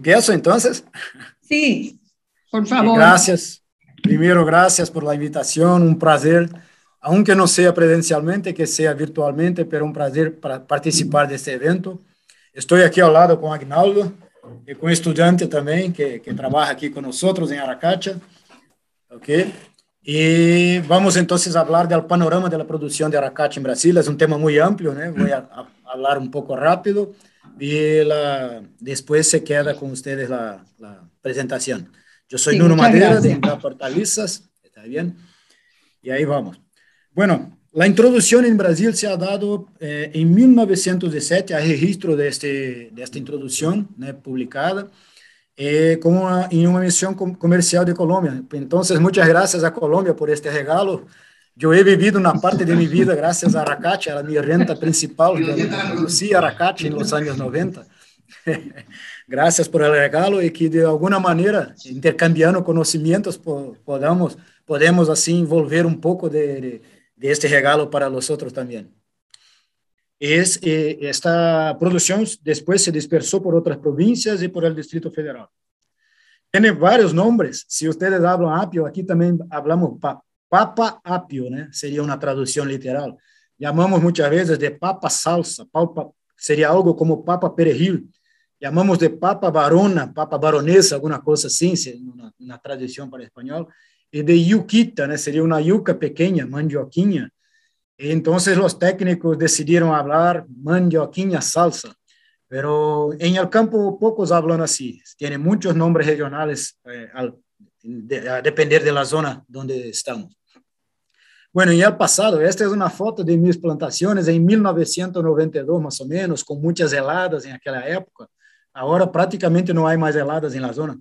¿Empiezo entonces? Sí, por favor. Gracias. Primero, gracias por la invitación, un placer, aunque no sea presencialmente, que sea virtualmente, pero un placer para participar de este evento. Estoy aquí al lado con Agnaldo y con un estudiante también que, que, trabaja aquí con nosotros en Aracacha. ¿ok? Y vamos entonces a hablar del panorama de la producción de Aracacha en Brasil. Es un tema muy amplio, ¿no? voy a hablar un poco rápido y la, después se queda con ustedes la, presentación. Yo soy Nuno Madera de La Portalizas, está bien, y ahí vamos. Bueno, la introducción en Brasil se ha dado eh, en 1907, hay registro de, este, de esta introducción publicada. Eh, como en una misión comercial de Colombia. Entonces, muchas gracias a Colombia por este regalo. Yo he vivido una parte de mi vida gracias a Aracati, era mi renta principal, conocí Aracati en los años 90. gracias por el regalo y que de alguna manera, intercambiando conocimientos, podamos, podemos así envolver un poco de, este regalo para los otros también. Es, eh, esta producción después se dispersó por otras provincias y por el Distrito Federal. Tiene varios nombres. Si ustedes hablan apio, aquí también hablamos pap Papa apio, sería una traducción literal. Llamamos muchas veces de papa salsa, papa, algo como papa perejil. Llamamos de papa barona, papa baronesa, alguna cosa así, una tradición para español. Y e de yuquita, sería una yuca pequeña, mandioquinha. E entonces los técnicos decidieron hablar mandioquinha salsa. Pero en el campo pocos hablan así. Tiene muchos nombres regionales eh, a depender de la zona donde estamos. Bueno, y el pasado, esta es una foto de mis plantaciones en 1992 más o menos, con muchas heladas en aquella época. Ahora prácticamente no hay más heladas en la zona.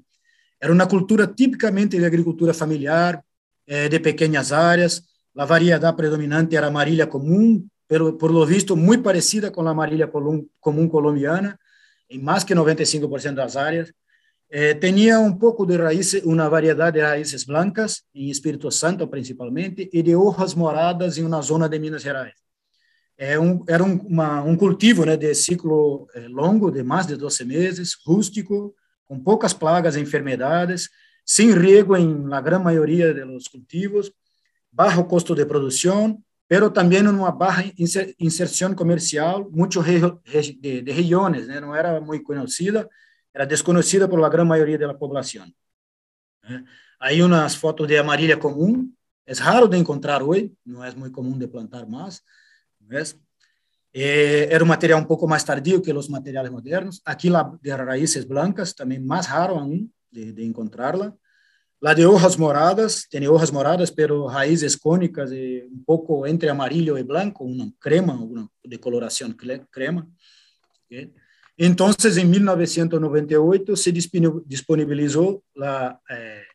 Era una cultura típicamente de agricultura familiar, eh, de pequeñas áreas. La variedad predominante era amarilla común, pero por lo visto muy parecida con la amarilla común colombiana, en más que 95% de las áreas. Eh, tinha um pouco de raízes, uma variedade de raízes brancas, em Espírito Santo principalmente, e de hojas moradas em uma zona de Minas Gerais. Eh, era um, cultivo né, de ciclo eh, longo, de mais de 12 meses, rústico, com poucas plagas e enfermidades, sem riego em a grande maioria dos cultivos, baixo custo de produção, pero também uma baixa inser, inserção comercial, muito re, de, de regiões, né, não era muito conhecida, era desconocida por la gran mayoría de la población. Né? Hay unas fotos de amarilla común, es é raro de encontrar hoy, no es é muy común de plantar más. ¿ves? Eh, é, era un material un poco más tardío que los materiales modernos. Aquí la de raíces blancas, también más raro aún de, de encontrarla. La de hojas moradas, tiene hojas moradas, pero raíces cónicas, eh, un poco entre amarillo y blanco, una crema, una de crema. Então, em 1998, se disponibilizou eh, o é,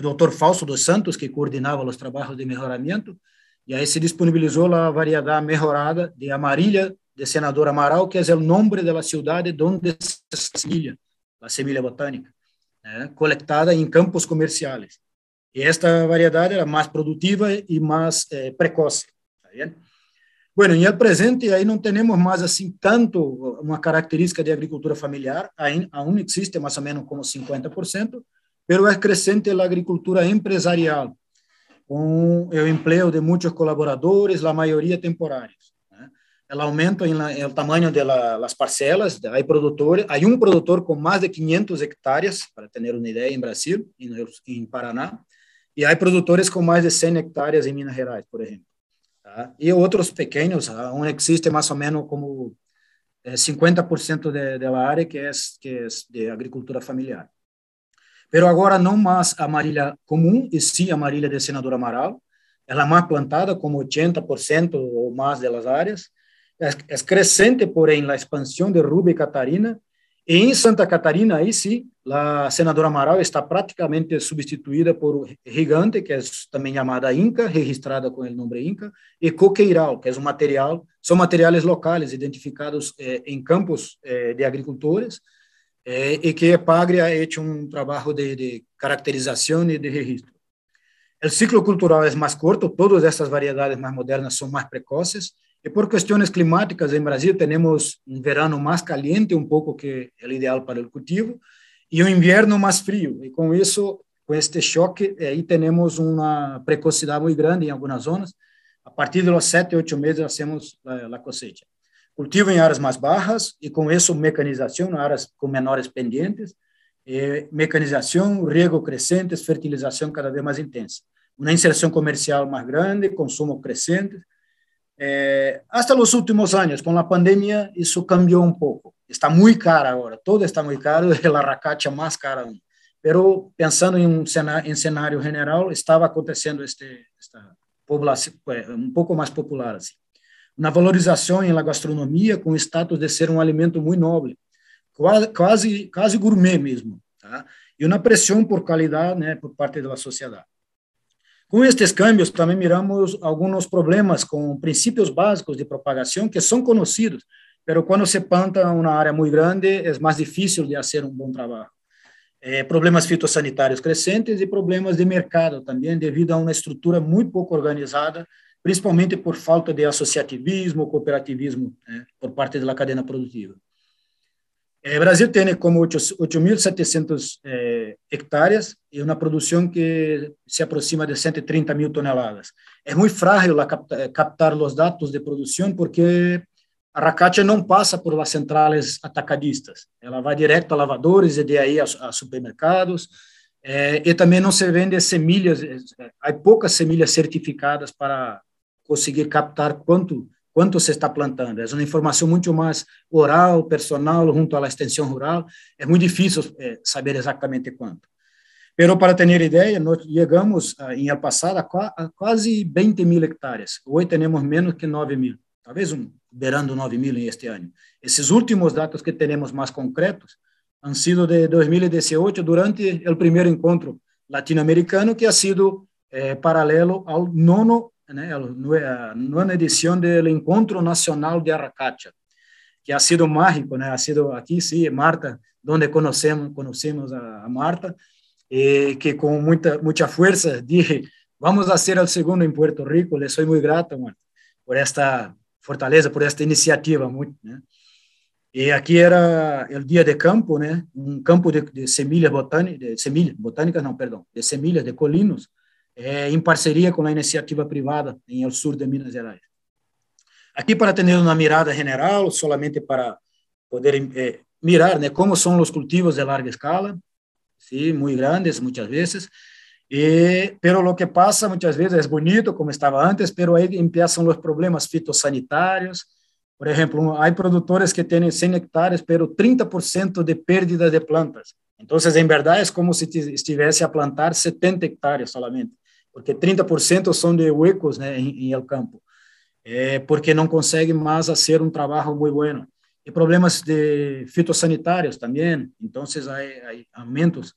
doutor Fausto dos Santos, que coordenava os trabalhos de melhoramento, e aí se disponibilizou a variedade melhorada de Amarilha, de Senador Amaral, que é o nome da cidade onde se semilha, a semilha botânica, né, coletada em campos comerciais. E esta variedade era mais produtiva e mais eh, precoce. Tá vendo? Bueno, e ao é presente aí não temos mais assim tanto uma característica de agricultura familiar, Ainda existe mais ou menos como 50%, pero é crescente a agricultura empresarial, com o emprego de muitos colaboradores, a maioria temporários. Né? Ela aumenta o tamanho das parcelas, há produtores, há um produtor com mais de 500 hectares, para ter uma ideia, em Brasil, em Paraná, e há produtores com mais de 100 hectares em Minas Gerais, por exemplo. E outros pequenos, onde ah, existe mais ou menos como 50% eh, de, de área que é, que é de agricultura familiar. Pero agora não mais a marília comum, e sim a marília de senador Amaral. Ela é mais plantada, como 80% ou mais das áreas. É, é crescente, porém, a expansão de Ruba e Catarina, em Santa Catarina, aí sim, a senadora Amaral está praticamente substituída por Gigante, que é também chamada Inca, registrada com o nome Inca, e Coqueiral, que é um material, são materiais locais identificados eh, em campos eh, de agricultores, eh, e que a Pagre fez um trabalho de, de caracterização e de registro. O ciclo cultural é mais curto, todas essas variedades mais modernas são mais precoces, e por questões climáticas, em Brasil temos um verão mais caliente, um pouco que é o ideal para o cultivo, e um inverno mais frio. E com isso, com este choque, aí temos uma precocidade muito grande em algumas zonas. A partir dos sete, oito meses, hacemos eh, a cosecha. Cultivo em áreas mais baixas e com isso mecanização, áreas com menores pendentes, mecanização, riego crescente, fertilização cada vez mais intensa. Uma inserção comercial mais grande, consumo crescente, eh, hasta los últimos años, con la pandemia, eso cambió un poco. Está muy cara ahora, todo está muy caro, la racacha más cara aún. Pero pensando en un cenario, escenario general, estaba aconteciendo este, esta población un poco más popular. Así. Una valorización en la gastronomía con estatus de ser un alimento muy noble, casi, casi gourmet mismo. Tá? E uma pressão por qualidade por parte da sociedade. Com estes cambios, também miramos alguns problemas com princípios básicos de propagação que são conhecidos, mas quando se planta uma área muito grande, é mais difícil de fazer um bom trabalho. Eh, problemas fitossanitários crescentes e problemas de mercado também, devido a uma estrutura muito pouco organizada, principalmente por falta de associativismo, cooperativismo né, por parte da cadeia produtiva. O é, Brasil tem né, como 8.700 eh, é, hectares e uma produção que se aproxima de 130 mil toneladas. É muito frágil é, captar os dados de produção porque a racacha não passa por las centrais atacadistas. Ela vai direto a lavadores e de aí a, a supermercados. Eh, e também não se vende semilhas, há poucas semilhas certificadas para conseguir captar quanto quanto você está plantando. É uma informação muito mais oral, personal, junto à extensão rural. É muito difícil é, saber exatamente quanto. Pero, para ter ideia, nós chegamos, ah, em ano passado, a quase 20 mil hectares. Hoje temos menos que 9 mil, talvez um, beirando 9 mil este ano. Esses últimos dados que temos mais concretos han sido de 2018, durante o primeiro encontro latino-americano, que ha sido eh, paralelo ao nono né, na edição do Encontro Nacional de Arracacha, que ha sido mágico, né? Ha sido aqui, sim, Marta, onde conhecemos conhecemos a, Marta, e eh, que com muita muita força disse, vamos a ser o segundo em Puerto Rico. Le sou muito grato, Marta, por esta fortaleza, por esta iniciativa, muito, né? E aqui era o dia de campo, né? Um campo de, de semilhas botânicas, de semilhas botânicas, não, perdão, de semilhas de colinos, é, em parceria com a iniciativa privada em el sur de Minas Gerais. Aqui para ter uma mirada general, somente para poder é, mirar, né, como são os cultivos de larga escala, sim, muito grandes muitas vezes. E, pero lo que passa muitas vezes é bonito, como estava antes, pero aí empiezam os problemas fitossanitários. Por exemplo, há produtores que têm 100 hectares, pero 30% de pérdida de plantas. Então, em verdade, é como se estivesse a plantar 70 hectares solamente porque 30% são de huecos né, em, em el campo, é porque não consegue mais fazer um trabalho muito bueno. E problemas de fitossanitários também, então há, há aumentos,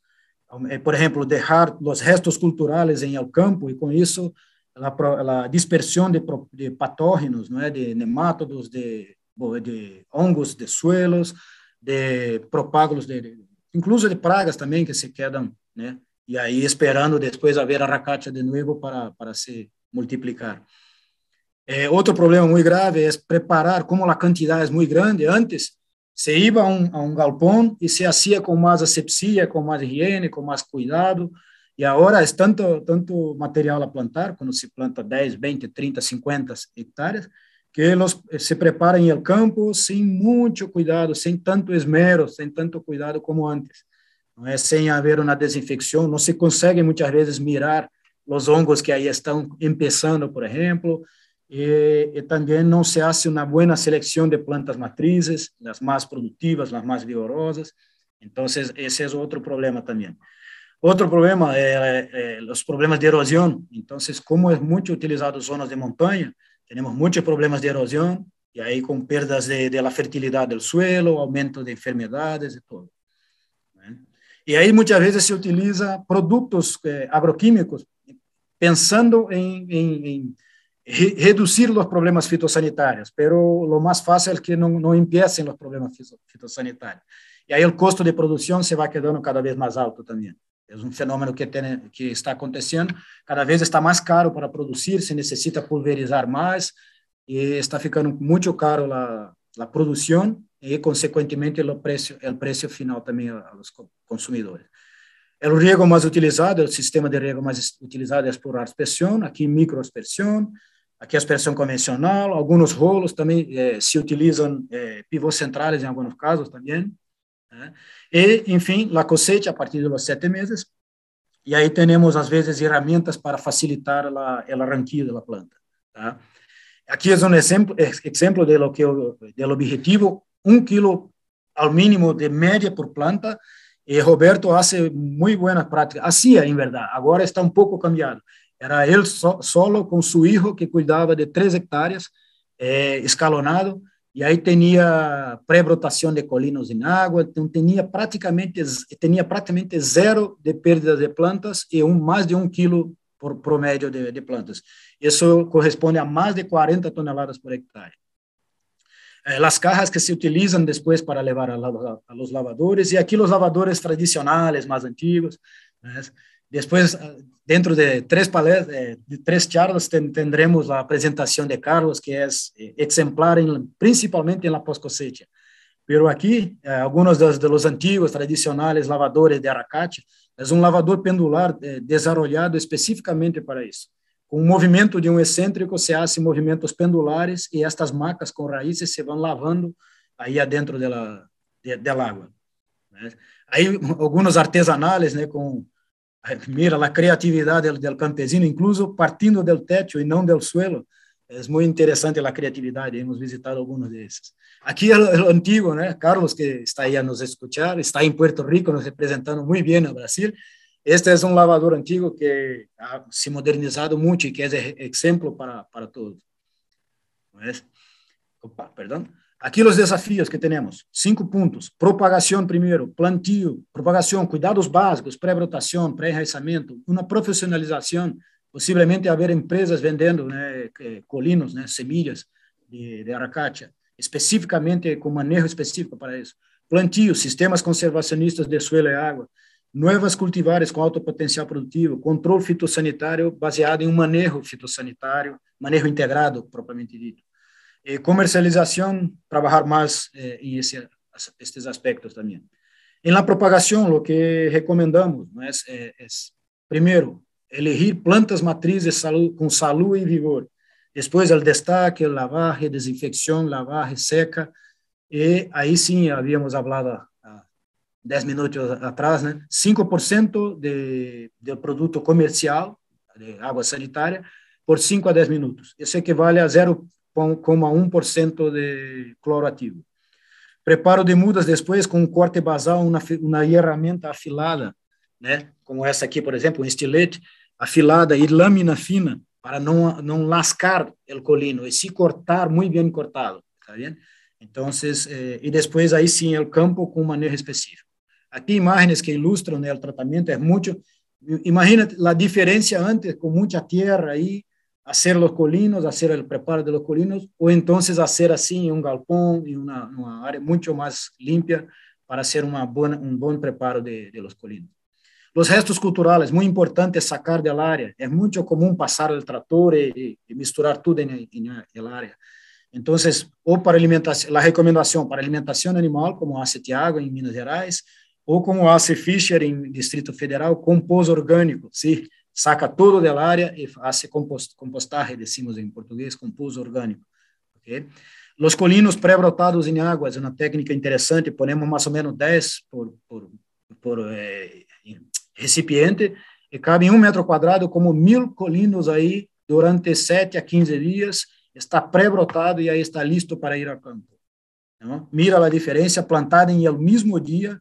é, por exemplo, deixar os restos culturais em el campo e com isso a dispersão de, de patógenos, não é, de nemátodos, de, de hongos, de suelos, de propágulos, de, incluso de pragas também que se quedam, né, e aí esperando depois haver a racacha de novo para, para se multiplicar. É, outro problema muito grave é preparar, como a quantidade é muito grande, antes se ia a um, a um galpão e se fazia com mais asepsia, com mais higiene, com mais cuidado, e agora é tanto, tanto material a plantar, quando se planta 10, 20, 30, 50 hectares, que eles eh, se preparam em campo sem muito cuidado, sem tanto esmero, sem tanto cuidado como antes. sin haber una desinfección, no se consegue muchas veces mirar los hongos que ahí están empezando, por ejemplo, y e, e también no se hace una buena selección de plantas matrices, las más productivas, las más vigorosas. entonces ese es otro problema también. Otro problema los problemas de erosión, entonces como es mucho utilizado zonas de montaña, tenemos muchos problemas de erosión y e ahí con pérdidas de, la fertilidad del suelo, aumento de enfermedades y todo. E aí, muitas vezes, se utiliza produtos eh, agroquímicos pensando em, em, em re reduzir os problemas fitossanitários, mas o mais fácil é que não, não os problemas fitossanitários. E aí o custo de produção se vai quedando cada vez mais alto também. É um fenômeno que, tem, que está acontecendo. Cada vez está mais caro para produzir, se necessita pulverizar mais, e está ficando muito caro a, a produção e consequentemente o preço o preço final também aos consumidores consumidores. É o riego mais utilizado, é o sistema de riego mais utilizado é por aspersão aqui microaspersão aqui a aspersão convencional, alguns rolos também eh, se utilizam eh, pivôs centrais em alguns casos também. Né? E, enfim, a cosecha a partir dos sete meses. E aí temos, às vezes, ferramentas para facilitar a, a arranquia da planta. Tá? Aqui é um exemplo exemplo de que objetivo um quilo ao mínimo de média por planta, e Roberto hace muito boa prática, Hacia, em verdade, agora está um pouco cambiado. Era ele so, solo com seu filho, que cuidava de três hectares, eh, escalonado, e aí tinha pré-brotação de colinos em água, então tinha praticamente, tinha praticamente zero de perda de plantas e um, mais de um quilo por promédio de, de plantas. Isso corresponde a mais de 40 toneladas por hectare. Eh, las cajas que se utilizan después para levar a, a los lavadores, y aquí los lavadores tradicionales, más antiguos. ¿no? Después, eh, dentro de tres, palestras, de tres charlas, ten, tendremos la presentación de Carlos, que es exemplar eh, en, principalmente en la post cosecha. Pero aqui, eh, alguns dos, antigos, tradicionais lavadores de aracate, é um lavador pendular eh, desarrollado especificamente para isso. Com o movimento de um excêntrico, se fazem movimentos pendulares e estas macas com raízes se vão lavando aí adentro dela, dela água. Né? Aí, alguns artesanais né, com mira a criatividade do campesino, incluso partindo do teto e não do suelo, é muito interessante a criatividade, hemos visitado alguns desses. Aqui é, é o antigo, né? Carlos, que está aí a nos escutar, está em Puerto Rico nos representando muito bem no Brasil, Este es un lavador antiguo que ha, se modernizado mucho y que es e-, ejemplo para, para todos. Aquí los desafíos que tenemos. Cinco puntos. Propagación primero, plantio, propagación, cuidados básicos, pré-brotación, pré-enraizamiento, una profesionalización, posiblemente haber empresas vendiendo eh, eh, colinos, semillas de, de aracacha, específicamente con manejo específico para eso. Plantio, sistemas conservacionistas de suelo y agua, novas cultivares com alto potencial produtivo, controle fitossanitário baseado em um manejo fitossanitário, manejo integrado, propriamente dito. E comercialização, trabalhar mais eh, em esse, estes aspectos também. Em la propagação, o que recomendamos não é, é, é, primeiro, elegir plantas matrizes com saúde e vigor. Depois, o destaque, lavagem, desinfecção, lavagem, seca. E aí sim, havíamos falado 10 minutos atrás, né? 5% de, de produto comercial, de água sanitária, por 5 a 10 minutos. Isso equivale a 0,1% de cloroativo. Preparo de mudas depois com um corte basal, uma, uma ferramenta afilada, né? como essa aqui, por exemplo, um estilete afilada e lâmina fina, para não, não lascar o colino, e se cortar, muito bem cortado, tá vendo? Então, eh, e depois aí sim, é o campo com manejo específico. Aquí imágenes que ilustran el tratamiento, es mucho. Imagínate la diferencia antes con mucha tierra ahí, hacer los colinos, hacer el preparo de los colinos, o entonces hacer así en un galpón, en una, área mucho más limpia para hacer una buena, un buen preparo de, los colinos. Los restos culturales, muy importante sacar del área. Es mucho común pasar el tractor y, misturar todo en, el área. Entonces, o para alimentación, la recomendación para alimentación animal, como hace Tiago en Minas Gerais, ou como Ace Fischer, em Distrito Federal, compôs orgânico, se saca todo del área e faz compost, compostaje, decimos em português, compôs orgânico. Okay? Los colinos pré-brotados em águas, é uma técnica interessante, ponemos mais ou menos 10 por, por, por eh, recipiente, e cabe em um metro quadrado como mil colinos aí durante 7 a 15 dias, está pré-brotado e aí está listo para ir ao campo. Não? Mira a diferença, plantada em el mesmo dia,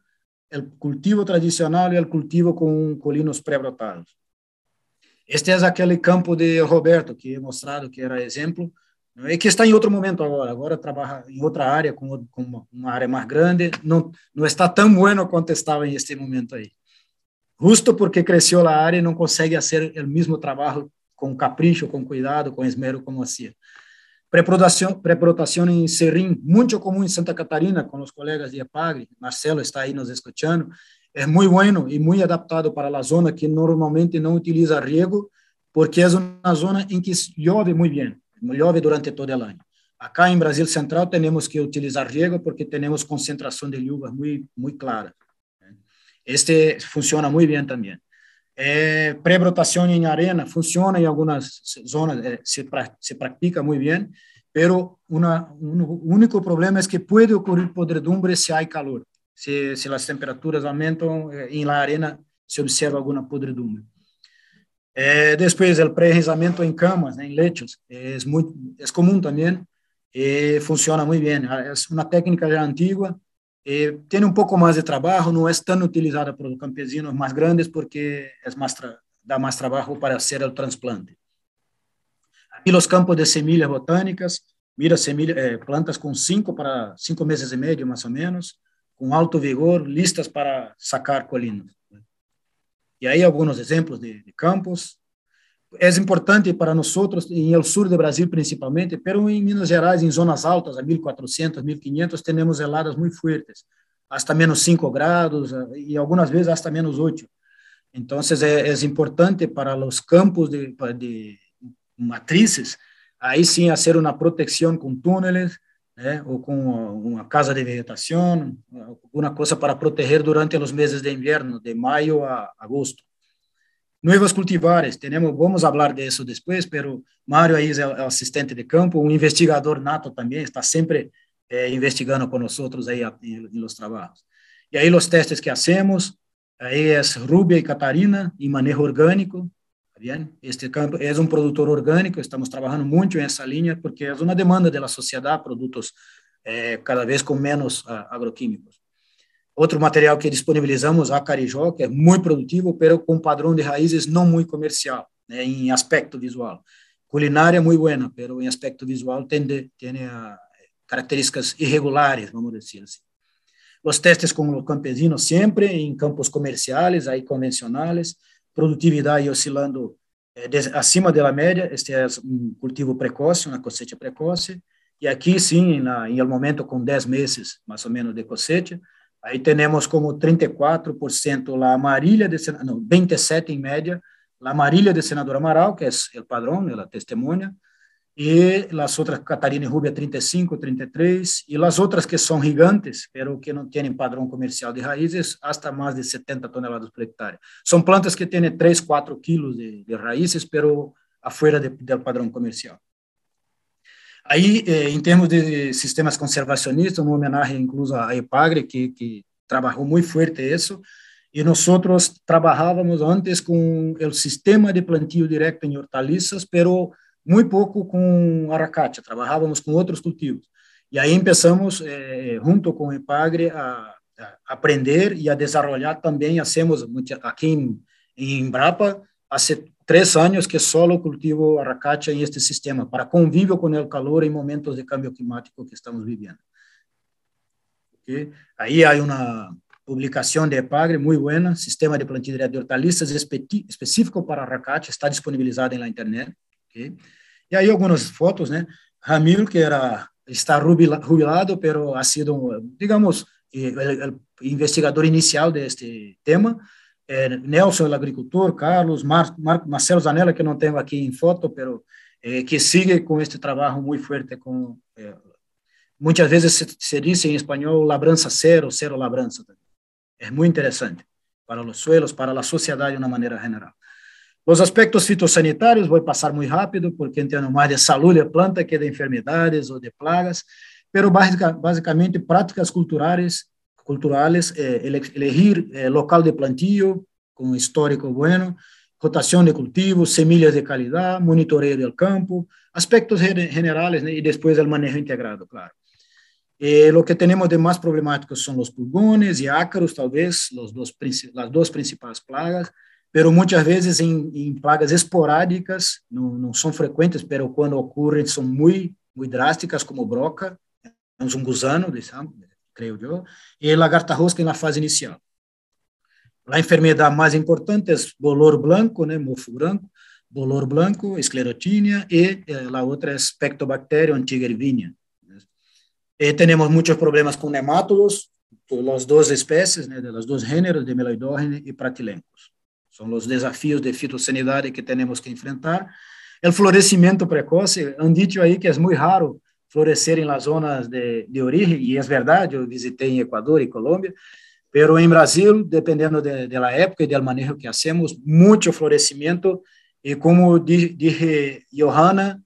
el cultivo tradicional e el cultivo com colinos pré-brotados. Este é aquele campo de Roberto, que é mostrado que era exemplo, e que está em outro momento agora. Agora trabalha em outra área, com, uma área mais grande. Não, não está tão bueno quanto estava em este momento aí. Justo porque cresceu a área e não consegue fazer o mesmo trabalho com capricho, com cuidado, com esmero como hacía. Preprotación, em en serrín, comum em Santa Catarina, com os colegas de Apagre. Marcelo está aí nos escutando é muito bueno e muito adaptado para a zona que normalmente não utiliza riego, porque é uma zona em que chove muito bem chove durante todo o ano Acá em Brasil Central temos que utilizar riego porque temos concentração de uvas muito muito clara. Este funciona muito bem também é, pré-brotação em arena funciona em algumas zonas, é, se, pra, se, practica muito bem, pero o único problema é que pode ocorrer podredumbre se há calor. se as temperaturas aumentam é, em la arena, se observa alguma podredumbre. después, pré preenrizamiento em camas, né, em lechos, muito, é comum também e funciona muito bem, é uma técnica já antiga. Eh, tem um pouco mais de trabalho, não é tão utilizada por los campesinos mais grandes porque é mais dá mais trabalho para ser o transplante. E os campos de semillas botânicas mira semillas, eh, plantas com cinco para cinco meses e meio mais ou menos, com alto vigor, listas para sacar colinas. E aí alguns exemplos de, de campos, é importante para nós outros, em el sul do Brasil principalmente, mas em Minas Gerais, em zonas altas, a 1400, 1500, temos heladas muito fortes, até menos 5 graus e algumas vezes até menos 8. Então, é, é importante para os campos de, de matrizes, aí sim, fazer uma proteção com túneis, né, ou com uma casa de vegetação, alguma coisa para proteger durante os meses de inverno, de maio a agosto nuevos cultivares, tenemos, vamos falar disso depois, pero Mário aí é, é assistente de campo, um investigador nato também, está sempre eh, investigando com nós outros aí nos trabalhos. E aí os testes que hacemos, aí é Rubia e Catarina em manejo orgânico, Bien? Tá este campo é um produtor orgânico, estamos trabalhando muito nessa linha porque é uma demanda da sociedade, produtos eh, cada vez com menos ah, agroquímicos. Outro material que disponibilizamos, a Carijó, que é muito produtivo, mas com padrão de raízes não muito comercial, né, em aspecto visual. Culinária é muito boa, mas em aspecto visual tende, tem características irregulares, vamos dizer assim. Os testes com os campesinos sempre em campos comerciais, aí convencionais, produtividade oscilando eh, acima da média, este é um cultivo precoce, uma cosecha precoce, e aqui sim, na, em um momento com 10 meses, mais ou menos, de cosecha, Aí temos como 34% lá amarilha de não, 27 em média, la amarilha de senador Amaral, que é o padrão, ela né, testemunha, e as outras Catarina e Rubia 35, 33, e as outras que são gigantes, pero que não têm padrão comercial de raízes, hasta mais de 70 toneladas por hectare. São plantas que têm 3, 4 quilos de, de raízes, pero afuera do padrão comercial. Aí, é, em termos de sistemas conservacionistas, uma homenagem incluso à EPAGRE, que, que trabalhou muito forte isso, e nós outros trabalhávamos antes com o sistema de plantio direto em hortaliças, mas muito pouco com aracate, trabalhávamos com outros cultivos. E aí começamos, eh, junto com o IPAGRE, a, a, aprender e a desenvolver também, hacemos aqui em, em Embrapa, hace três anos que solo cultivo arracacha em este sistema para convívio com o calor em momentos de cambio climático que estamos viviendo. aí há uma publicação publicación de EPAGRE muito boa Sistema de plantio de Hortalizas específico para arracacha, está disponibilizado na internet. E aí algumas fotos, né? ¿eh? Ramiro, que era está jubilado, mas ha sido, digamos, o eh, investigador inicial deste tema, é, Nelson, o agricultor, Carlos, Mar, Mar, Marcelo Zanella, que não tenho aqui em foto, pero é, que sigue com este trabalho muito forte com é, muitas vezes se, se diz em espanhol labrança cero, cero labrança. É muito interessante para os suelos, para a sociedade de uma maneira geral. Os aspectos fitossanitários, vou passar muito rápido, porque entendo mais de saúde da planta que de enfermidades ou de plagas, pero basicamente práticas culturais culturales, eh, elegir eh, local de plantío con histórico bueno, rotación de cultivos, semillas de calidad, monitoreo del campo, aspectos generales y después el manejo integrado, claro. Eh, lo que tenemos de más problemático son los pulgones y ácaros, tal vez los dos, las dos principales plagas, pero muchas veces en, plagas esporádicas, no, son frecuentes, pero cuando ocurren son muy, muy drásticas, como broca, es un gusano, de creio eu, e lagarta rosca na fase inicial. A enfermidade mais importante é bolor branco, né, mofo branco, bolor branco, esclerotínia, e eh, a outra é espectobactéria antiga né. E temos muitos problemas com nemátodos, as duas espécies, né, das dois gêneros, de meloidorrine e pratilencos. São os desafios de fitossanidade que temos que enfrentar. O florescimento precoce, han aí que é muito raro florescerem nas zonas de, de origem, e é verdade, eu visitei em Equador e Colômbia, pero em Brasil, dependendo da de, de época e do manejo que hacemos, muito florescimento, e como disse Johanna,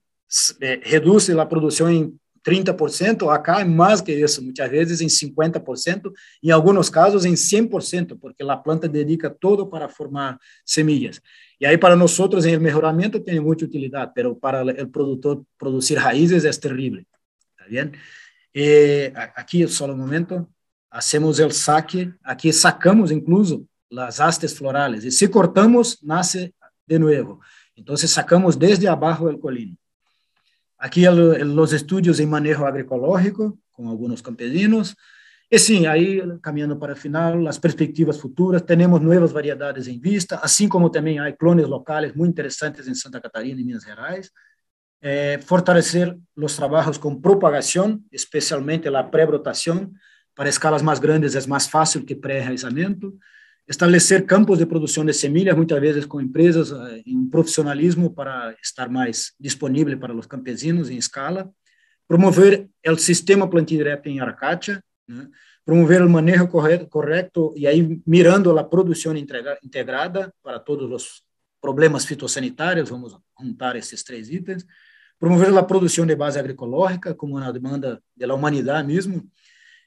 eh, reduz a produção em 30%, acá é mais que isso, muitas vezes em 50%, em alguns casos em 100%, porque a planta dedica todo para formar semillas. E aí para nós, em melhoramento, tem muita utilidade, mas para o produtor produzir raízes é terrível. ¿Está bien? Eh, aquí, solo un momento, hacemos el saque, aquí sacamos incluso las hastes florales, y si cortamos, nace de nuevo. Entonces sacamos desde abajo el colino. Aquí el, el, los estudios en manejo agroecológico con algunos campesinos. Y sí, ahí caminando para el final, las perspectivas futuras, tenemos nuevas variedades en vista, así como también hay clones locales muy interesantes en Santa Catarina y Minas Gerais. Eh, fortalecer os trabalhos com propagação, especialmente a pré-brotação, para escalas mais grandes é mais fácil que pré-enraizamento, estabelecer campos de produção de semilhas, muitas vezes com empresas em eh, profissionalismo para estar mais disponível para os campesinos em escala, promover o sistema plantio direto em Aracátia, né? promover o manejo correto, correto e aí mirando a produção integrada para todos os problemas fitossanitários, vamos juntar esses três itens, promover a produção de base agroecológica como uma demanda da humanidade mesmo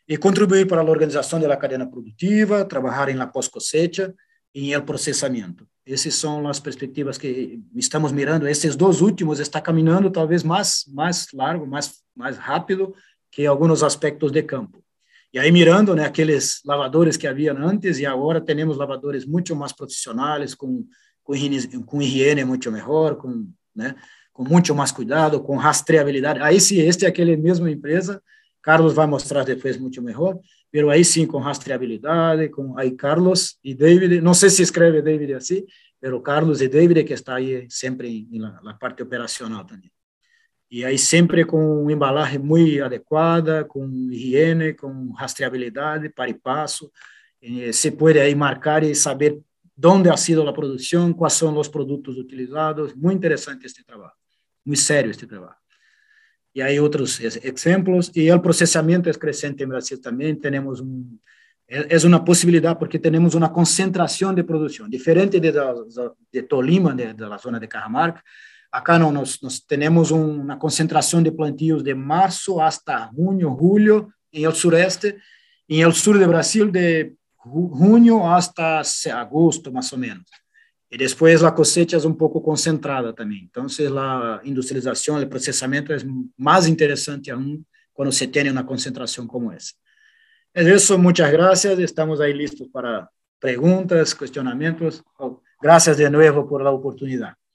e contribuir para a organização da cadeia produtiva, trabalhar em la pós cosecha e em processamento. Essas são as perspectivas que estamos mirando. Esses dois últimos está caminhando talvez mais mais largo, mais mais rápido que alguns aspectos de campo. E aí mirando, né, aqueles lavadores que haviam antes e agora temos lavadores muito mais profissionais com com higiene, com higiene muito melhor, com, né, com muito mais cuidado, com rastreabilidade. Aí sim, este é aquele mesmo empresa, Carlos vai mostrar depois muito melhor, mas aí sim com rastreabilidade, com aí Carlos e David, não sei se escreve David assim, mas Carlos e David que está aí sempre na parte operacional também. E aí sempre com embalagem muito adequada, com higiene, com rastreabilidade, para e passo, eh, se pode aí marcar e saber dónde ha sido a produção, quais são os produtos utilizados. Muito interessante este trabalho muito sério este trabalho. E aí outros exemplos. E o processamento é crescente em Brasil também. Temos um, é uma possibilidade porque temos uma concentração de produção diferente de, de, de Tolima, de, da zona de Cajamarca. Acá não, nós, nós temos uma concentração de plantios de março até junho, julho, em el sureste, em el sul de Brasil de junho até agosto, mais ou menos. E depois a cosecha é um pouco concentrada também. Então, a industrialização, o processamento é mais interessante ainda quando se tem uma concentração como essa. É isso, muitas graças. Estamos aí listos para perguntas, questionamentos. Graças de novo por a oportunidade.